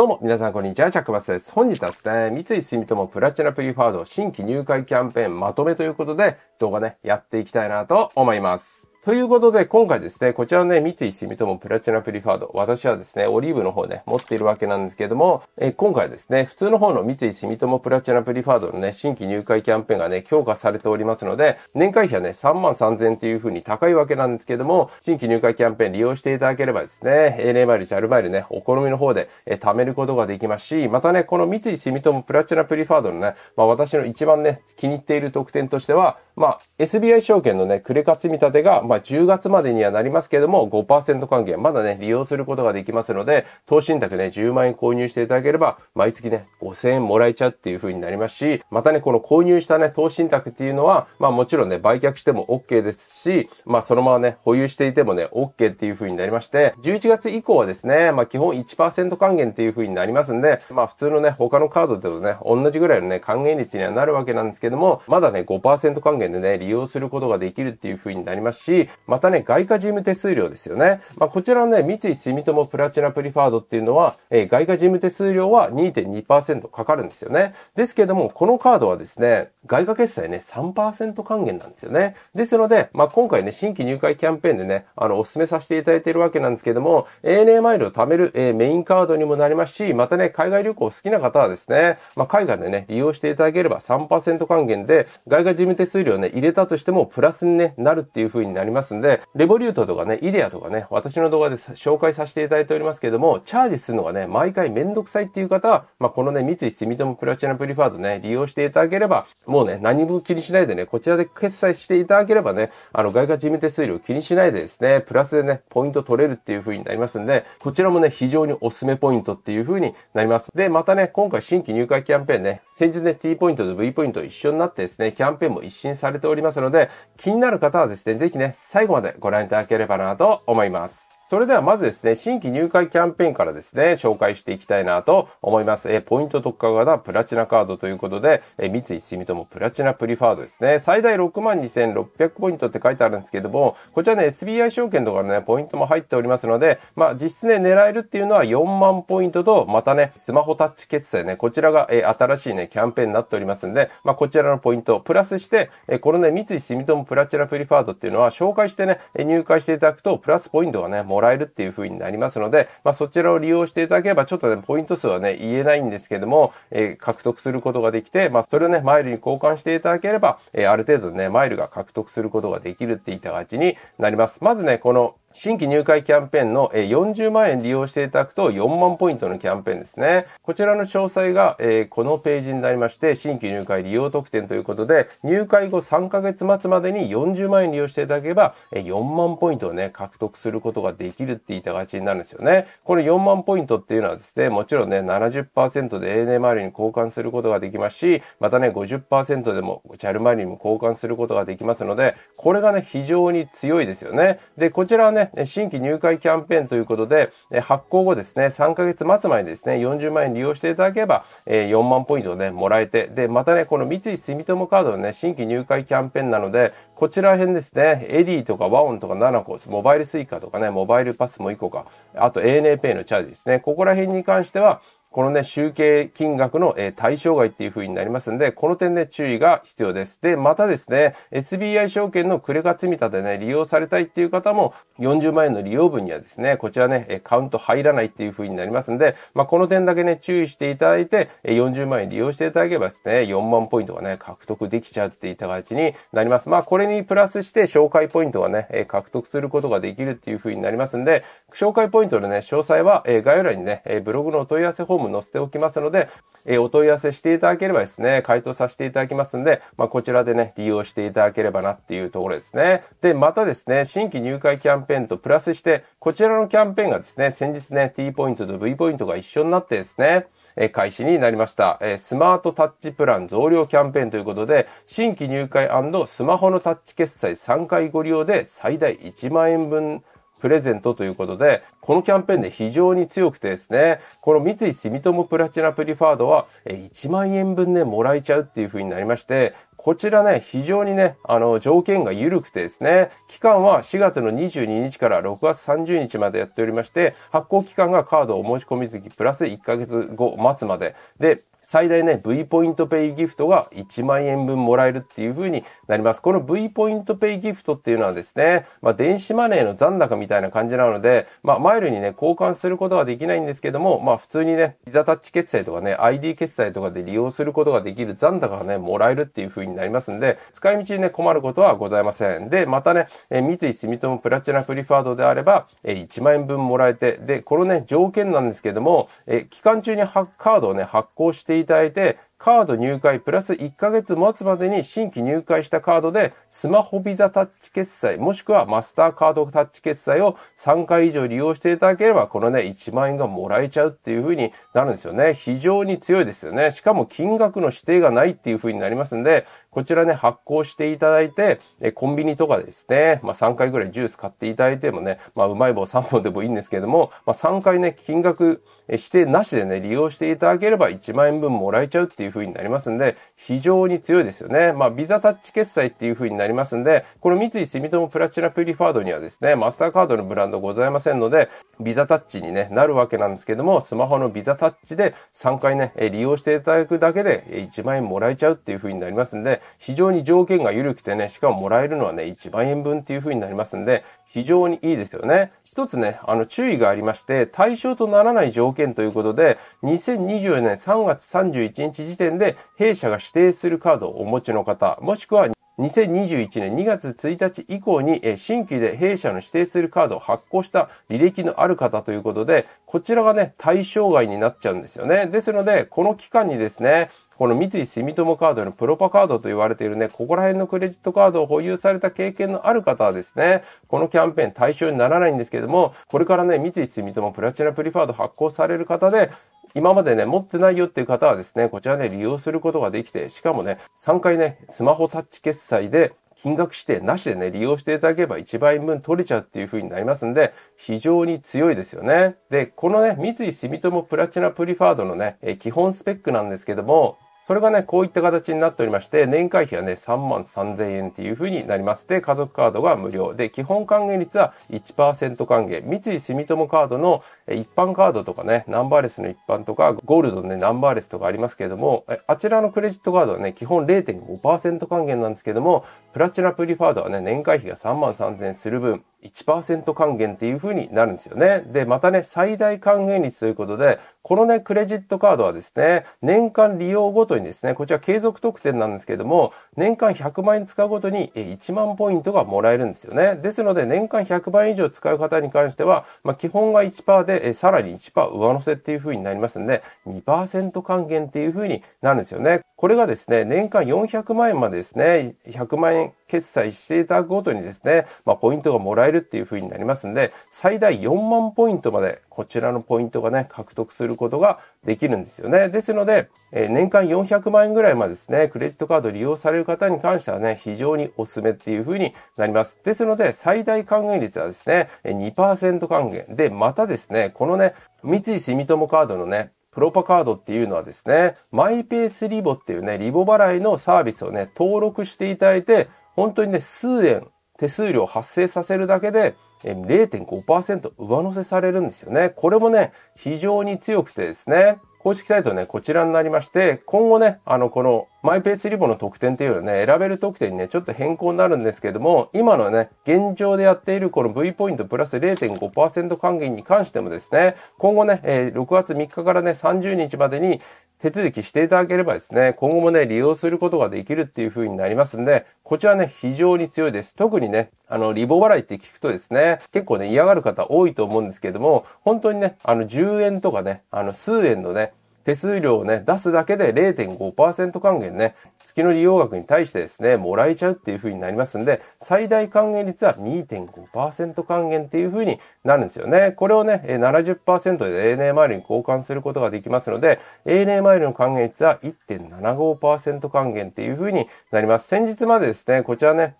どうも、皆さん、こんにちは。チャックバスです。本日はですね、三井住友プラチナプリファード新規入会キャンペーンまとめということで、動画ね、やっていきたいなと思います。ということで、今回ですね、こちらのね、三井住友プラチナプリファード、私はですね、オリーブの方ね、持っているわけなんですけれども、え今回ですね、普通の方の三井住友プラチナプリファードのね、新規入会キャンペーンがね、強化されておりますので、年会費はね、3万3000というふうに高いわけなんですけれども、新規入会キャンペーン利用していただければですね、A 霊マイル、ジャルマイルね、お好みの方で、え貯めることができますし、またね、この三井住友プラチナプリファードのね、まあ私の一番ね、気に入っている特典としては、まあ、SBI 証券のね、クレカ積み立てが、まあ、10月までにはなりますけれども、5%還元、まだね、利用することができますので、投資信託ね、10万円購入していただければ、毎月ね、5000円もらえちゃうっていう風になりますし、またね、この購入したね、投資信託っていうのは、まあ、もちろんね、売却しても OK ですし、まあ、そのままね、保有していてもね、OK っていう風になりまして、11月以降はですね、まあ、基本1%還元っていう風になりますんで、まあ、普通のね、他のカードとね、同じぐらいのね、還元率にはなるわけなんですけども、まだね、5%還元でね、利用することができるっていう風になりますし、またね、外貨事務手数料ですよね。まあ、こちらのね、三井住友プラチナプリファードっていうのは、えー、外貨事務手数料は2.2%かかるんですよね。ですけども、このカードはですね、外貨決済ね、3%還元なんですよね。ですので、まあ、今回ね、新規入会キャンペーンでね、あの、お勧めさせていただいているわけなんですけども、ANA マイルを貯める、えー、メインカードにもなりますし、またね、海外旅行好きな方はですね、まあ、海外でね、利用していただければ3%還元で、外貨事務手数料ね、入れたとしてもプラスに、ね、なるっていう風になります。りますんで、レボリュートとかね、イデアとかね、私の動画で紹介させていただいておりますけれども、チャージするのがね、毎回めんどくさいっていう方は、まあ、このね、三井住友プラチナプリファードね、利用していただければ、もうね、何も気にしないでね、こちらで決済していただければね、あの、外貨事務手数料気にしないでですね、プラスでね、ポイント取れるっていう風になりますんで、こちらもね、非常におすすめポイントっていう風になります。で、またね、今回新規入会キャンペーンね、先日ね、T ポイントと V ポイント一緒になってですね、キャンペーンも一新されておりますので、気になる方はですね、ぜひね、最後までご覧いただければなと思います。それではまずですね、新規入会キャンペーンからですね、紹介していきたいなと思います。えポイント特化型プラチナカードということで、え三井住友プラチナプリファードですね。最大62,600ポイントって書いてあるんですけども、こちらね、SBI 証券とかのね、ポイントも入っておりますので、まあ、実質ね、狙えるっていうのは4万ポイントと、またね、スマホタッチ決済ね、こちらが、え新しいね、キャンペーンになっておりますんで、まあ、こちらのポイント、プラスして、えこのね、三井住友プラチナプリファードっていうのは、紹介してね、入会していただくと、プラスポイントがね、もらもらえるっていう風になりますので、まあ、そちらを利用していただければ、ちょっとね、ポイント数はね、言えないんですけども、えー、獲得することができて、まあ、それをね、マイルに交換していただければ、えー、ある程度ね、マイルが獲得することができるっていった形になります。まずね、この新規入会キャンペーンの40万円利用していただくと4万ポイントのキャンペーンですね。こちらの詳細がこのページになりまして、新規入会利用特典ということで、入会後3ヶ月末までに40万円利用していただけば、4万ポイントをね、獲得することができるって言いたがちになるんですよね。この4万ポイントっていうのはですね、もちろんね、70%で ANA 周りに交換することができますし、またね、50%でも JAL 周りにも交換することができますので、これがね、非常に強いですよね。で、こちらはね、ね、新規入会キャンペーンということで、発行後ですね、3ヶ月待つ前にですね、40万円利用していただければ、4万ポイントをね、もらえて、で、またね、この三井住友カードのね、新規入会キャンペーンなので、こちら辺ですね、エディとかワオンとかナナコ、モバイルスイカとかね、モバイルパスも1個か、あと ANAPay のチャージですね、ここら辺に関しては、このね、集計金額の、え対象外っていう風になりますんで、この点ね、注意が必要です。で、またですね、SBI 証券のクレカ積立でね、利用されたいっていう方も、40万円の利用分にはですね、こちらね、カウント入らないっていう風になりますんで、まあ、この点だけね、注意していただいて、40万円利用していただければですね、4万ポイントがね、獲得できちゃっていた形になります。まあ、これにプラスして、紹介ポイントがね、獲得することができるっていう風になりますんで、紹介ポイントのね、詳細は、概要欄にね、ブログのお問い合わせ方ーム載せておきますので、えー、お問い合わせしていただければですね、回答させていただきますんで、まあ、こちらでね、利用していただければなっていうところですね。で、またですね、新規入会キャンペーンとプラスして、こちらのキャンペーンがですね、先日ね、T ポイントと V ポイントが一緒になってですね、え開始になりました。えスマートタッチプラン増量キャンペーンということで、新規入会スマホのタッチ決済3回ご利用で最大1万円分プレゼントということで、このキャンペーンで非常に強くてですね、この三井住友プラチナプリファードは1万円分で、ね、もらえちゃうっていう風になりまして、こちらね、非常にね、あの、条件が緩くてですね、期間は4月の22日から6月30日までやっておりまして、発行期間がカードお申し込み月プラス1ヶ月後末まで。で、最大ね、V ポイントペイギフトが1万円分もらえるっていう風になります。この V ポイントペイギフトっていうのはですね、まあ、電子マネーの残高みたいな感じなので、まあ、マイルにね、交換することはできないんですけども、まあ、普通にね、ビザタッチ決済とかね、ID 決済とかで利用することができる残高がね、もらえるっていう風になりますんで、使い道にね、困ることはございません。で、またね、え三井住友プラチナプリファードであれば、え1万円分もらえて、で、このね、条件なんですけども、え期間中にカードをね、発行してていただいて、カード入会プラス1ヶ月待つまでに新規入会したカードでスマホビザタッチ決済もしくはマスターカードタッチ決済を3回以上利用していただければこのね1万円がもらえちゃうっていう風になるんですよね。非常に強いですよね。しかも金額の指定がないっていう風になりますんでこちらね発行していただいてコンビニとかですね、まあ、3回ぐらいジュース買っていただいてもね、まあ、うまい棒3本でもいいんですけれども、まあ、3回ね金額指定なしでね利用していただければ1万円分もらえちゃうっていういう風になりますんで、非常に強いですよね。まあ、ビザタッチ決済っていう風になりますんで、この三井住友プラチナプリファードにはですね、マスターカードのブランドございませんので、ビザタッチに、ね、なるわけなんですけども、スマホのビザタッチで3回ね、利用していただくだけで1万円もらえちゃうっていう風になりますんで、非常に条件が緩くてね、しかももらえるのはね、1万円分っていう風になりますんで、非常にいいですよね。一つね、あの注意がありまして、対象とならない条件ということで、2024年3月31日時点で、弊社が指定するカードをお持ちの方、もしくは2021年2月1日以降に、え新規で弊社の指定するカードを発行した履歴のある方ということで、こちらがね、対象外になっちゃうんですよね。ですので、この期間にですね、この三井住友カードのプロパカードと言われているね、ここら辺のクレジットカードを保有された経験のある方はですね、このキャンペーン対象にならないんですけども、これからね、三井住友プラチナプリファード発行される方で、今までね、持ってないよっていう方はですね、こちらね、利用することができて、しかもね、3回ね、スマホタッチ決済で、金額指定なしでね、利用していただければ1倍分取れちゃうっていう風になりますんで、非常に強いですよね。で、このね、三井住友プラチナプリファードのね、基本スペックなんですけども、それがね、こういった形になっておりまして、年会費はね、3万3000円っていう風になります。で、家族カードが無料。で、基本還元率は1%還元。三井住友カードの一般カードとかね、ナンバーレスの一般とか、ゴールドのね、ナンバーレスとかありますけれども、あちらのクレジットカードはね、基本0.5%還元なんですけども、プラチナプリファードはね、年会費が3万3000円する分、1%還元っていう風になるんですよね。で、またね、最大還元率ということで、このね、クレジットカードはですね、年間利用ごとにですね、こちら継続特典なんですけども、年間100万円使うごとに1万ポイントがもらえるんですよね。ですので、年間100万円以上使う方に関しては、まあ、基本が1%で、さらに1%上乗せっていう風になりますんで、2%還元っていう風になるんですよね。これがですね、年間400万円までですね、100万円決済していただくごとにですね、まあ、ポイントがもらえるっていう風になりますんで、最大4万ポイントまでこちらのポイントがね、獲得することができるんですよね。ですので、え年間400万円ぐらいまでですね、クレジットカード利用される方に関してはね、非常におすすめっていう風になります。ですので、最大還元率はですね、2%還元。で、またですね、このね、三井住友カードのね、プロパカードっていうのはですね、マイペースリボっていうね、リボ払いのサービスをね、登録していただいて、本当にね、数円手数料発生させるだけで、0.5%上乗せされるんですよね。これもね、非常に強くてですね。公式サイトね、こちらになりまして、今後ね、あの、このマイペースリボの特典っていうのね、選べる特典にね、ちょっと変更になるんですけども、今のね、現状でやっているこの V ポイントプラス0.5%還元に関してもですね、今後ね、えー、6月3日からね、30日までに手続きしていただければですね、今後もね、利用することができるっていう風になりますんで、こちらね、非常に強いです。特にね、あの、リボ払いって聞くとですね、結構ね、嫌がる方多いと思うんですけども、本当にね、あの、10円とかね、あの、数円のね、手数料をね、出すだけで0.5%還元ね、月の利用額に対してですね、もらえちゃうっていう風になりますんで、最大還元率は2.5%還元っていう風になるんですよね。これをね、70%で ANA マイルに交換することができますので、ANA マイルの還元率は1.75%還元っていう風になります。先日までですね、こちらね、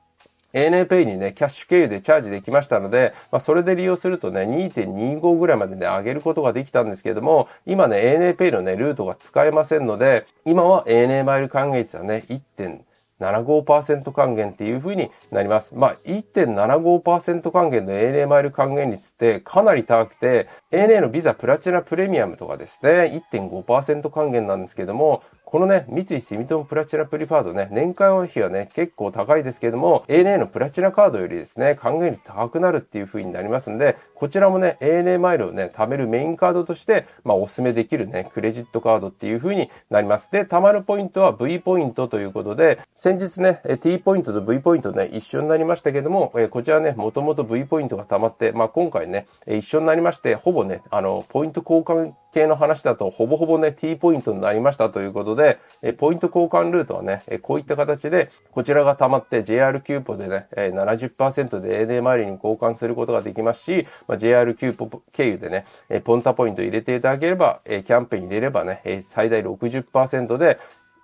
ANAPay にね、キャッシュ経由でチャージできましたので、まあ、それで利用するとね、2.25ぐらいまでね、上げることができたんですけども、今ね、ANAPay のね、ルートが使えませんので、今は ANA マイル還元率はね、1 75%還元っていう風になります。まあ、1.75%還元の ANA マイル還元率ってかなり高くて、ANA のビザプラチナプレミアムとかですね、1.5%還元なんですけども、このね、三井住友プラチナプリファードね、年間運費はね、結構高いですけども、ANA のプラチナカードよりですね、還元率高くなるっていう風になりますんで、こちらもね、ANA マイルをね、貯めるメインカードとして、まあ、お勧めできるね、クレジットカードっていう風になります。で、貯まるポイントは V ポイントということで、先日ね、T ポイントと V ポイントね、一緒になりましたけども、えこちらね、もともと V ポイントが貯まって、まあ、今回ね、一緒になりまして、ほぼね、あの、ポイント交換系の話だとほぼほぼね T ポイントになりましたということで、えポイント交換ルートはね、えこういった形でこちらが溜まって JR キューポでね、え70%で AD マりに交換することができますし、まあ、JR キューポ経由でね、えポンタポイント入れていただければ、えキャンペーン入れればね、え最大60%で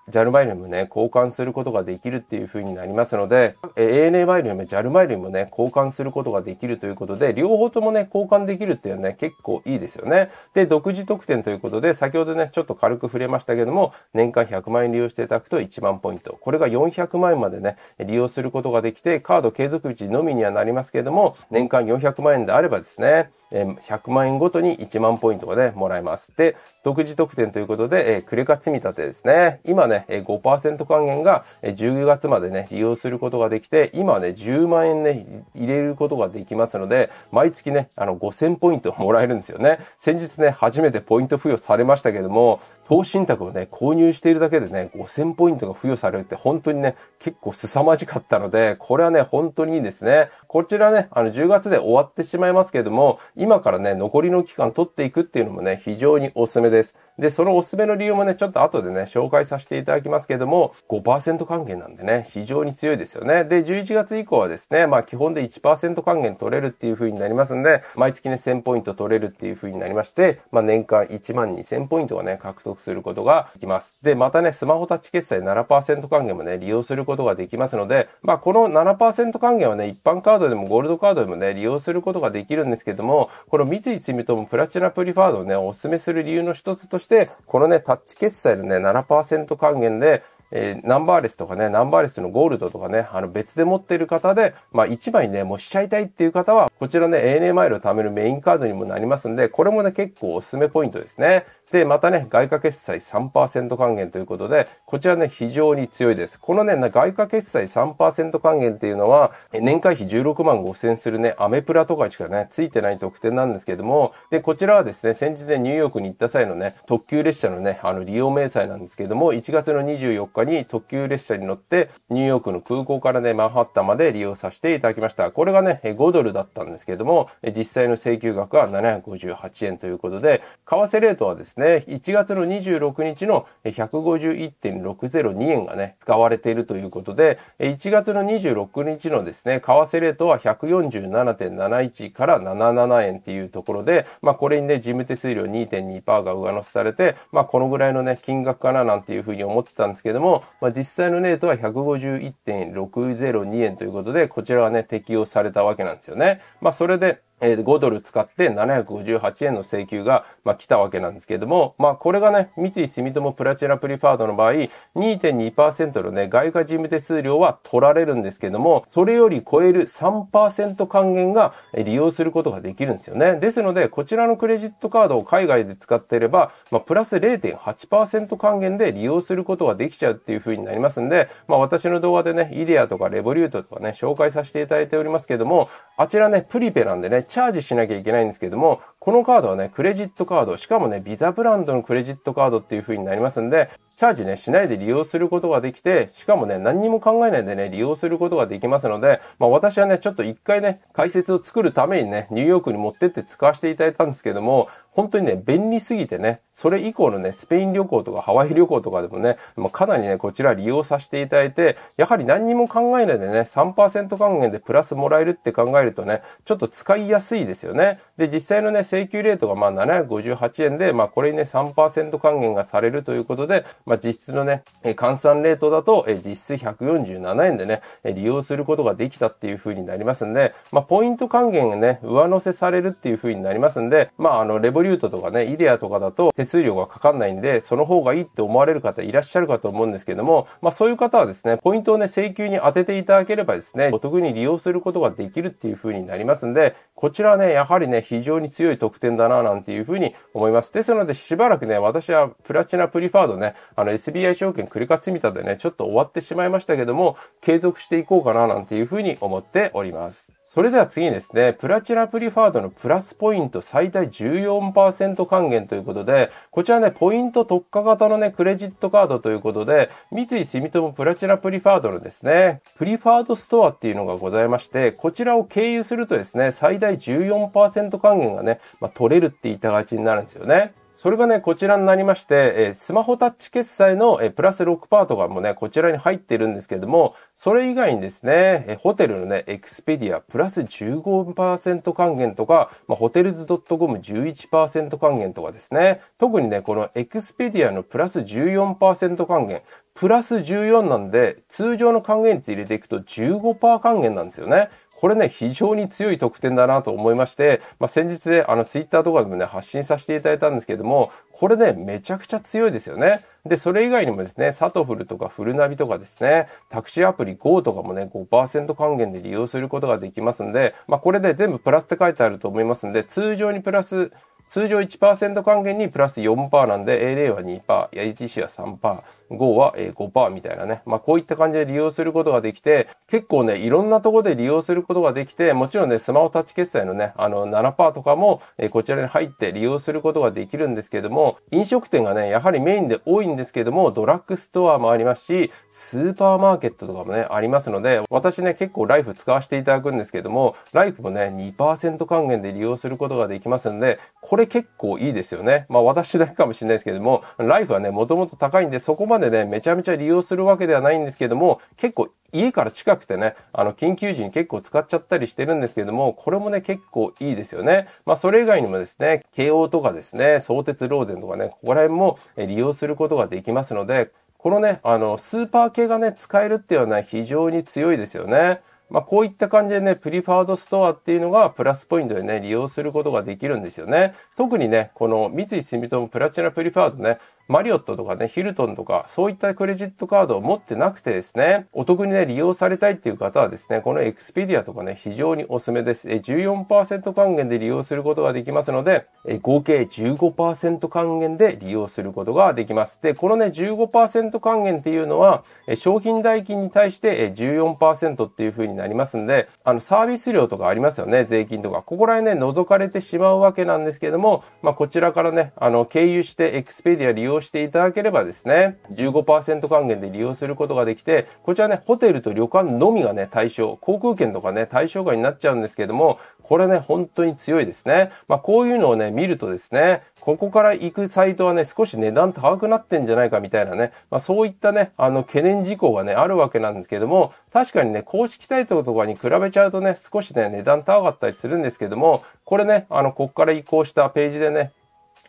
JAL マイルもね、交換することができるっていう風になりますので、ANA マイルも JAL マイルもね、交換することができるということで、両方ともね、交換できるっていうのはね、結構いいですよね。で、独自特典ということで、先ほどね、ちょっと軽く触れましたけども、年間100万円利用していただくと1万ポイント。これが400万円までね、利用することができて、カード継続値のみにはなりますけども、年間400万円であればですね、え100万円ごとに1万ポイントがね、もらえます。で、独自特典ということで、えー、クレカ積み立てですね。今ね、5%還元が10月までね、利用することができて、今ね、10万円ね、入れることができますので、毎月ね、あの、5000ポイントもらえるんですよね。先日ね、初めてポイント付与されましたけども、投資信託をね、購入しているだけでね、5000ポイントが付与されるって本当にね、結構凄まじかったので、これはね、本当にいいですね。こちらね、あの、10月で終わってしまいますけども、今からね、残りの期間取っていくっていうのもね、非常におすすめです。で、そのおすすめの理由もね、ちょっと後でね、紹介させていただきますけども、5%還元なんでね、非常に強いですよね。で、11月以降はですね、まあ基本で1%還元取れるっていう風になりますんで、毎月ね、1000ポイント取れるっていう風になりまして、まあ年間1万2000ポイントをね、獲得することができます。で、またね、スマホタッチ決済7%還元もね、利用することができますので、まあこの7%還元はね、一般カードでもゴールドカードでもね、利用することができるんですけども、この三井住友プラチナプリファードをね、お勧めする理由の一つとして、このね、タッチ決済のね、7%還元で、えー、ナンバーレスとかね、ナンバーレスのゴールドとかね、あの別で持っている方で、まあ1枚ね、もうしちゃいたいっていう方は、こちらね、ANA マイルを貯めるメインカードにもなりますんで、これもね、結構おすすめポイントですね。で、またね、外貨決済3%還元ということで、こちらね、非常に強いです。このね、外貨決済3%還元っていうのは、年会費16万5000円するね、アメプラとかにしかね、ついてない特典なんですけども、で、こちらはですね、先日ね、ニューヨークに行った際のね、特急列車のね、あの、利用明細なんですけども、1月の24日に特急列車に乗って、ニューヨークの空港からね、マンハッタンまで利用させていただきました。これがね、5ドルだったんですけども、実際の請求額は758円ということで、為替レートはですね、ですね、1月の26日の151.602円がね、使われているということで、1月の26日のですね、為替レートは147.71から77円っていうところで、まあこれにね、事務手数料2.2%が上乗せされて、まあこのぐらいのね、金額かななんていうふうに思ってたんですけども、まあ実際のレートは151.602円ということで、こちらはね、適用されたわけなんですよね。まあそれで、えー、5ドル使って758円の請求が、まあ、来たわけなんですけれども、まあ、これがね、三井住友プラチナプリファードの場合、2.2%のね、外貨事務手数料は取られるんですけれども、それより超える3%還元が利用することができるんですよね。ですので、こちらのクレジットカードを海外で使っていれば、まあ、プラス0.8%還元で利用することができちゃうっていう風になりますんで、まあ、私の動画でね、イデアとかレボリュートとかね、紹介させていただいておりますけれども、あちらね、プリペなんでね、チャージしなきゃいけないんですけども、このカードはね、クレジットカード、しかもね、ビザブランドのクレジットカードっていう風になりますんで、チャージね、しないで利用することができて、しかもね、何にも考えないでね、利用することができますので、まあ私はね、ちょっと一回ね、解説を作るためにね、ニューヨークに持ってって使わせていただいたんですけども、本当にね、便利すぎてね、それ以降のね、スペイン旅行とかハワイ旅行とかでもね、まあ、かなりね、こちら利用させていただいて、やはり何にも考えないでね、3%還元でプラスもらえるって考えるとね、ちょっと使いやすいですよね。で、実際のね、請求レートがまあ758円で、まあこれにね、3%還元がされるということで、まあ実質のね、換算レートだと、実質147円でね、利用することができたっていう風になりますんで、まあポイント還元がね、上乗せされるっていう風になりますんで、まああの、レボリリュートとかね、イデアとかだと手数料がかかんないんで、その方がいいって思われる方いらっしゃるかと思うんですけども、まあそういう方はですね、ポイントをね、請求に当てていただければですね、お得に利用することができるっていう風になりますんで、こちらはね、やはりね、非常に強い特典だな、なんていう風に思います。ですので、しばらくね、私はプラチナプリファードね、あの SBI 証券クリカしみたでね、ちょっと終わってしまいましたけども、継続していこうかな、なんていう風に思っております。それでは次にですね、プラチナプリファードのプラスポイント最大14%還元ということで、こちらね、ポイント特化型のね、クレジットカードということで、三井住友プラチナプリファードのですね、プリファードストアっていうのがございまして、こちらを経由するとですね、最大14%還元がね、まあ、取れるって言いたがちになるんですよね。それがね、こちらになりまして、えスマホタッチ決済の、えプラス6%がもうね、こちらに入ってるんですけれども、それ以外にですね、えホテルのね、エクスペディアプラス15%還元とか、まあ、ホテルズ .com11% 還元とかですね、特にね、このエクスペディアのプラス14%還元、プラス14なんで、通常の還元率入れていくと15%還元なんですよね。これね、非常に強い特典だなと思いまして、まあ、先日、ね、あの、ツイッターとかでもね、発信させていただいたんですけれども、これね、めちゃくちゃ強いですよね。で、それ以外にもですね、サトフルとかフルナビとかですね、タクシーアプリ GO とかもね、5%還元で利用することができますんで、まあ、これで全部プラスって書いてあると思いますんで、通常にプラス通常1%還元にプラス4%なんで、ALA は2%、LTC は3%、GO は5%みたいなね。まあこういった感じで利用することができて、結構ね、いろんなところで利用することができて、もちろんね、スマホタッチ決済のね、あの7%とかもこちらに入って利用することができるんですけども、飲食店がね、やはりメインで多いんですけども、ドラッグストアもありますし、スーパーマーケットとかもね、ありますので、私ね、結構ライフ使わせていただくんですけども、ライフもね、2%還元で利用することができますので、ここれ結構いいですよね。まあ私だけかもしれないですけども、ライフはね、もともと高いんで、そこまでね、めちゃめちゃ利用するわけではないんですけども、結構家から近くてね、あの、緊急時に結構使っちゃったりしてるんですけども、これもね、結構いいですよね。まあ、それ以外にもですね、慶応とかですね、相鉄ローゼンとかね、ここら辺も利用することができますので、このね、あの、スーパー系がね、使えるっていうのはね、非常に強いですよね。まあ、こういった感じでね、プリファードストアっていうのがプラスポイントでね、利用することができるんですよね。特にね、この三井住友プラチナプリファードね、マリオットとかね、ヒルトンとか、そういったクレジットカードを持ってなくてですね、お得にね、利用されたいっていう方はですね、このエクスペディアとかね、非常におすすめです。14%還元で利用することができますので、合計15%還元で利用することができます。で、このね、15%還元っていうのは、商品代金に対して14%っていうふうにになりますんで、あの、サービス料とかありますよね、税金とか。ここら辺ね、覗かれてしまうわけなんですけども、まあ、こちらからね、あの、経由してエクスペディア利用していただければですね、15%還元で利用することができて、こちらね、ホテルと旅館のみがね、対象、航空券とかね、対象外になっちゃうんですけども、これね、本当に強いですね。まあ、こういうのをね、見るとですね、ここから行くサイトはね、少し値段高くなってんじゃないかみたいなね、まあそういったね、あの懸念事項がね、あるわけなんですけども、確かにね、公式サイトとかに比べちゃうとね、少しね、値段高かったりするんですけども、これね、あの、こっから移行したページでね、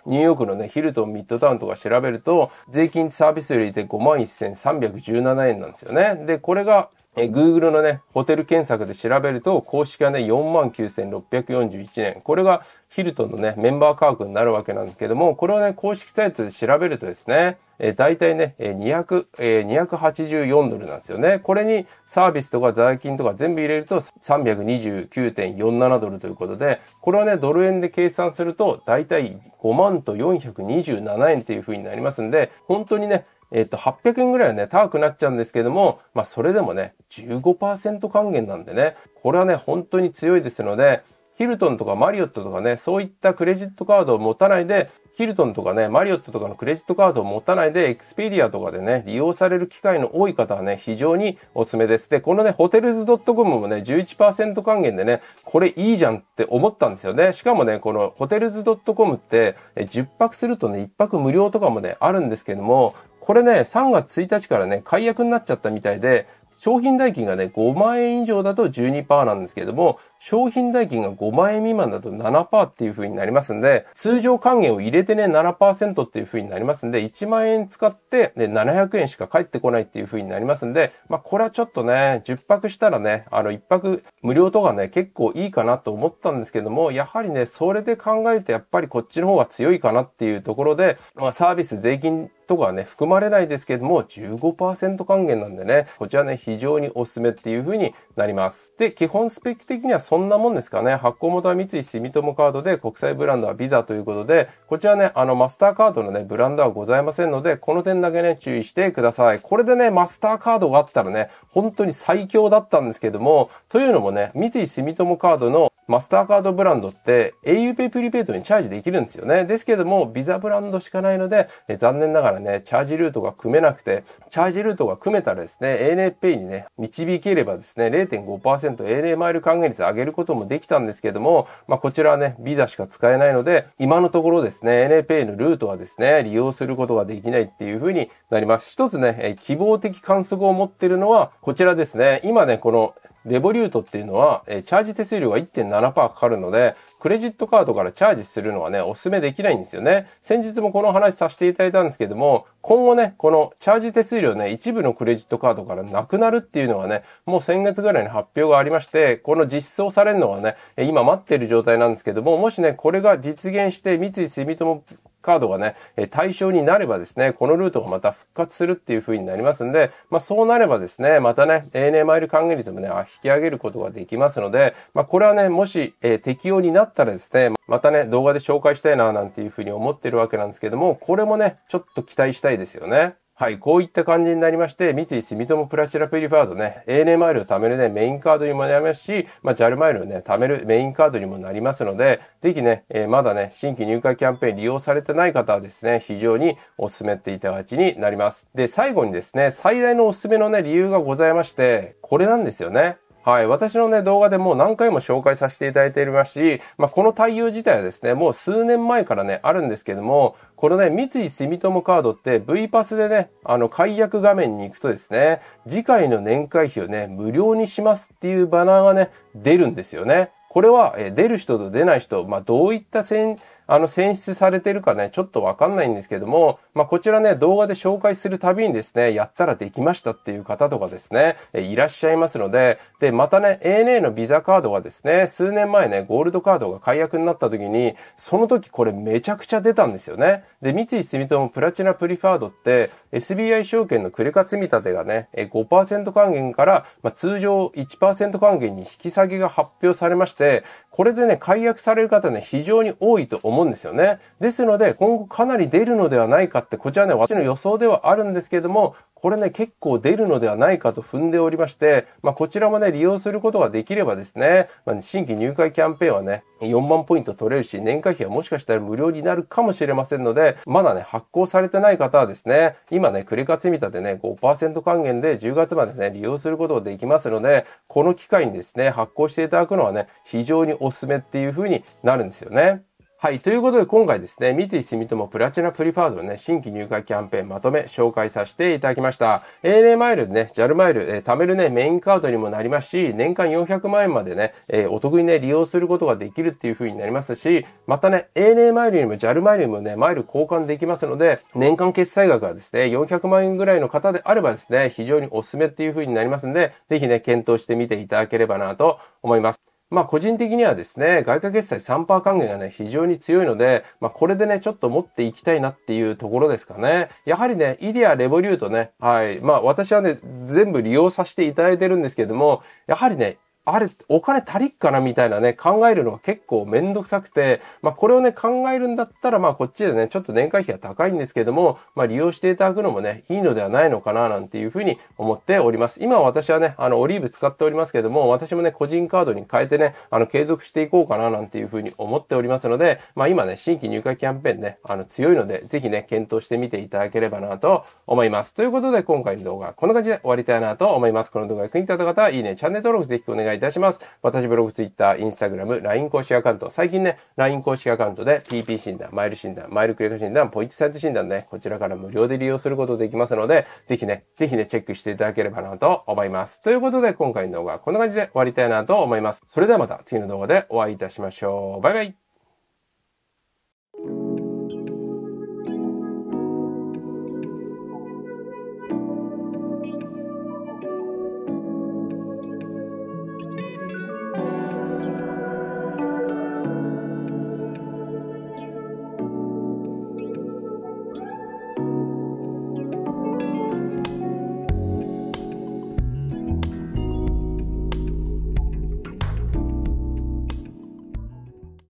ニューヨークのね、ヒルトン、ミッドタウンとか調べると、税金サービスよりで51,317円なんですよね。で、これがえー、Google のね、ホテル検索で調べると、公式はね、49,641年。これがヒルトンのね、メンバー価格になるわけなんですけども、これはね、公式サイトで調べるとですね、えー、大体ね、えー、200、え284ドルなんですよね。これにサービスとか在金とか全部入れると329.47ドルということで、これはね、ドル円で計算すると、大体5万と427円っていう風になりますんで、本当にね、えっ、と、800円ぐらいはね、高くなっちゃうんですけども、まあ、それでもね、15%還元なんでね、これはね、本当に強いですので、ヒルトンとかマリオットとかね、そういったクレジットカードを持たないで、ヒルトンとかね、マリオットとかのクレジットカードを持たないで、エクスペリアとかでね、利用される機会の多い方はね、非常におすすめです。で、このね、ホテルズ .com もね、11%還元でね、これいいじゃんって思ったんですよね。しかもね、このホテルズ .com って、10泊するとね、1泊無料とかもね、あるんですけども、これね、3月1日からね、解約になっちゃったみたいで、商品代金がね、5万円以上だと12%なんですけれども、商品代金が5万円未満だと7%っていう風になりますんで、通常還元を入れてね7%っていう風になりますんで、1万円使ってね、700円しか返ってこないっていう風になりますんで、まあこれはちょっとね、10泊したらね、あの1泊無料とかね、結構いいかなと思ったんですけども、やはりね、それで考えるとやっぱりこっちの方が強いかなっていうところで、まあサービス税金とかね、含まれないですけども、15%還元なんでね、こちらね、非常におすすめっていう風になります。で、基本スペック的にはそんなもんですかね。発行元は三井住友カードで、国際ブランドはビザということで、こちらね、あの、マスターカードのね、ブランドはございませんので、この点だけね、注意してください。これでね、マスターカードがあったらね、本当に最強だったんですけども、というのもね、三井住友カードのマスターカードブランドって auPay プリペイトにチャージできるんですよね。ですけども、ビザブランドしかないので、え残念ながらね、チャージルートが組めなくて、チャージルートが組めたらですね、ANAPay にね、導ければですね、0.5%、ANA マイル還元率上げげることもできたんですけども、まあ、こちらはね、ビザしか使えないので、今のところですね、n a p のルートはですね、利用することができないっていうふうになります。一つね、え希望的観測を持ってるのは、こちらですね、今ね、このレボリュートっていうのは、えチャージ手数料が1.7%かかるので、クレジットカードからチャージするのはね、お勧めできないんですよね。先日もこの話させていただいたんですけども、今後ね、このチャージ手数料ね、一部のクレジットカードからなくなるっていうのはね、もう先月ぐらいに発表がありまして、この実装されるのはね、今待ってる状態なんですけども、もしね、これが実現して三井住友カードがね、対象になればですね、このルートがまた復活するっていう風になりますんで、まあそうなればですね、またね、ANA マイル還元率もね、引き上げることができますので、まあこれはね、もし、えー、適用になったらですね、またね、動画で紹介したいな、なんていう風に思ってるわけなんですけども、これもね、ちょっと期待したいですよね。はい、こういった感じになりまして、三井住友プラチナプリファードね、ANA マイルを貯めるね、メインカードにもなりますし、まあ、JAL マイルをね、貯めるメインカードにもなりますので、ぜひね、えー、まだね、新規入会キャンペーン利用されてない方はですね、非常にお勧めっていただきになります。で、最後にですね、最大のお勧めのね、理由がございまして、これなんですよね。はい。私のね、動画でもう何回も紹介させていただいておりますし、まあ、この対応自体はですね、もう数年前からね、あるんですけども、このね、三井住友カードって V パスでね、あの、解約画面に行くとですね、次回の年会費をね、無料にしますっていうバナーがね、出るんですよね。これは、え出る人と出ない人、まあ、どういった戦、あの、選出されてるかね、ちょっとわかんないんですけども、まあ、こちらね、動画で紹介するたびにですね、やったらできましたっていう方とかですね、いらっしゃいますので、で、またね、ANA のビザカードがですね、数年前ね、ゴールドカードが解約になった時に、その時これめちゃくちゃ出たんですよね。で、三井住友プラチナプリファードって、SBI 証券のクレカ積立がね、5%還元から、まあ、通常1%還元に引き下げが発表されまして、これでね、解約される方ね、非常に多いと思思うんですよね。ですので、今後かなり出るのではないかって、こちらね、私の予想ではあるんですけれども、これね、結構出るのではないかと踏んでおりまして、まあ、こちらもね、利用することができればですね、まあ、新規入会キャンペーンはね、4万ポイント取れるし、年会費はもしかしたら無料になるかもしれませんので、まだね、発行されてない方はですね、今ね、クレカ積み立てね、5%還元で10月までね、利用することができますので、この機会にですね、発行していただくのはね、非常にお勧めっていう風になるんですよね。はい。ということで、今回ですね、三井住友プラチナプリファードのね、新規入会キャンペーンまとめ紹介させていただきました。ANA マイルでね、JAL マイル、えー、貯めるね、メインカードにもなりますし、年間400万円までね、えー、お得にね、利用することができるっていう風になりますし、またね、ANA マイルにも JAL マイルにもね、マイル交換できますので、年間決済額がですね、400万円ぐらいの方であればですね、非常におすすめっていう風になりますんで、ぜひね、検討してみていただければなと思います。まあ個人的にはですね、外貨決済3%還元がね、非常に強いので、まあこれでね、ちょっと持っていきたいなっていうところですかね。やはりね、イディア、レボリュートね、はい。まあ私はね、全部利用させていただいてるんですけども、やはりね、あれ、お金足りっかなみたいなね、考えるのが結構めんどくさくて、まあこれをね、考えるんだったら、まあこっちでね、ちょっと年会費は高いんですけども、まあ利用していただくのもね、いいのではないのかななんていうふうに思っております。今私はね、あの、オリーブ使っておりますけども、私もね、個人カードに変えてね、あの、継続していこうかななんていうふうに思っておりますので、まあ今ね、新規入会キャンペーンね、あの、強いので、ぜひね、検討してみていただければなと思います。ということで、今回の動画はこんな感じで終わりたいなと思います。この動画が気に入った方は、いいね、チャンネル登録ぜひお願いいたします。私ブログ、ツイッター、インスタグラム、LINE 公式アカウント。最近ね、LINE 公式アカウントで PP 診断、マイル診断、マイルクリア診断、ポイントサイト診断ね、こちらから無料で利用することできますので、ぜひね、ぜひね、チェックしていただければなと思います。ということで、今回の動画はこんな感じで終わりたいなと思います。それではまた次の動画でお会いいたしましょう。バイバイ。